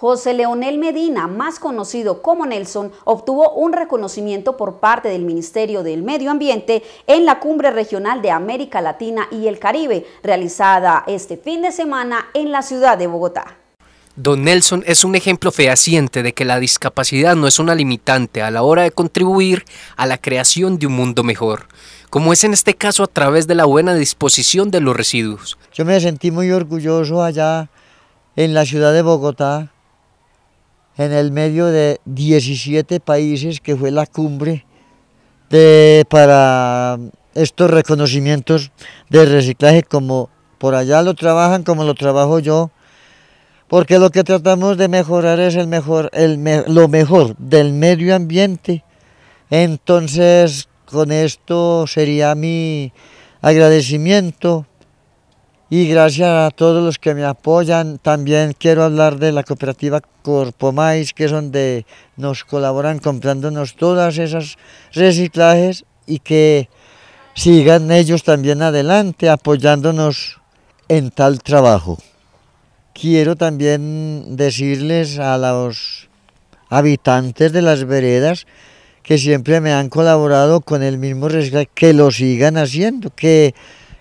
José Leonel Medina, más conocido como Nelson, obtuvo un reconocimiento por parte del Ministerio del Medio Ambiente en la Cumbre Regional de América Latina y el Caribe, realizada este fin de semana en la ciudad de Bogotá. Don Nelson es un ejemplo fehaciente de que la discapacidad no es una limitante a la hora de contribuir a la creación de un mundo mejor, como es en este caso a través de la buena disposición de los residuos. Yo me sentí muy orgulloso allá en la ciudad de Bogotá, en el medio de 17 países que fue la cumbre para estos reconocimientos de reciclaje como por allá lo trabajan como lo trabajo yo, porque lo que tratamos de mejorar es el mejor, el lo mejor del medio ambiente. Entonces, con esto sería mi agradecimiento y gracias a todos los que me apoyan. También quiero hablar de la cooperativa Corpomais, que es donde nos colaboran comprándonos todas esas reciclajes y que sigan ellos también adelante apoyándonos en tal trabajo. Quiero también decirles a los habitantes de las veredas que siempre me han colaborado con el mismo reciclaje, que lo sigan haciendo, que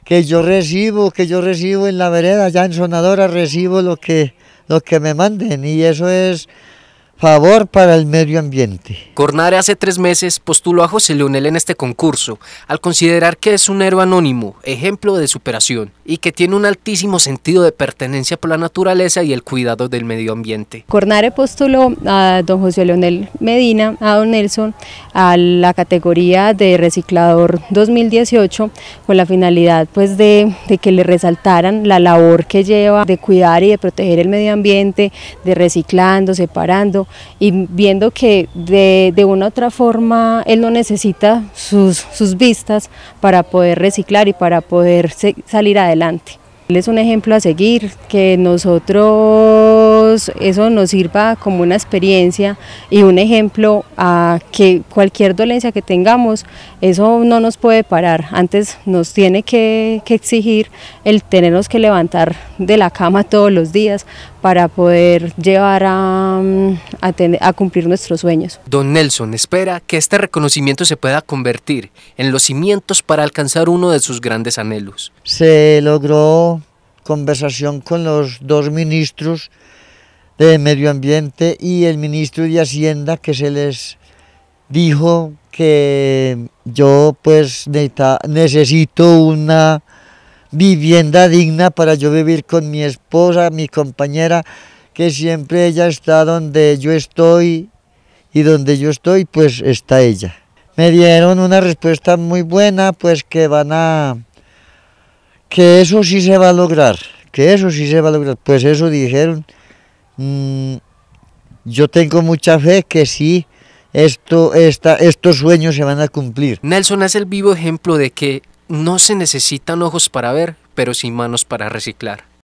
que yo recibo, que yo recibo en la vereda, ya en Sonadora recibo lo que, lo que me manden y eso es favor para el medio ambiente. Cornare hace tres meses postuló a José Leonel en este concurso, al considerar que es un héroe anónimo, ejemplo de superación, y que tiene un altísimo sentido de pertenencia por la naturaleza y el cuidado del medio ambiente. Cornare postuló a don José Leonel Medina, a don Nelson, a la categoría de reciclador 2018, con la finalidad pues, de, de que le resaltaran la labor que lleva de cuidar y de proteger el medio ambiente, de reciclando, separando, y viendo que de, una u otra forma él no necesita sus vistas para poder reciclar y para poder salir adelante. Él es un ejemplo a seguir, que nosotros eso nos sirva como una experiencia y un ejemplo a que cualquier dolencia que tengamos, eso no nos puede parar. Antes nos tiene que, exigir el tenernos que levantar de la cama todos los días para poder llevar a, mm, a cumplir nuestros sueños. Don Nelson espera que este reconocimiento se pueda convertir en los cimientos para alcanzar uno de sus grandes anhelos. Se logró conversación con los dos ministros de Medio Ambiente y el ministro de Hacienda que se les dijo que yo pues necesito una vivienda digna para yo vivir con mi esposa, mi compañera, que siempre ella está donde yo estoy y donde yo estoy pues está ella. Me dieron una respuesta muy buena pues que van a que eso sí se va a lograr, que eso sí se va a lograr. Pues eso dijeron, mm, yo tengo mucha fe que sí, esto, esta, estos sueños se van a cumplir. Nelson es el vivo ejemplo de que no se necesitan ojos para ver, pero sí manos para reciclar.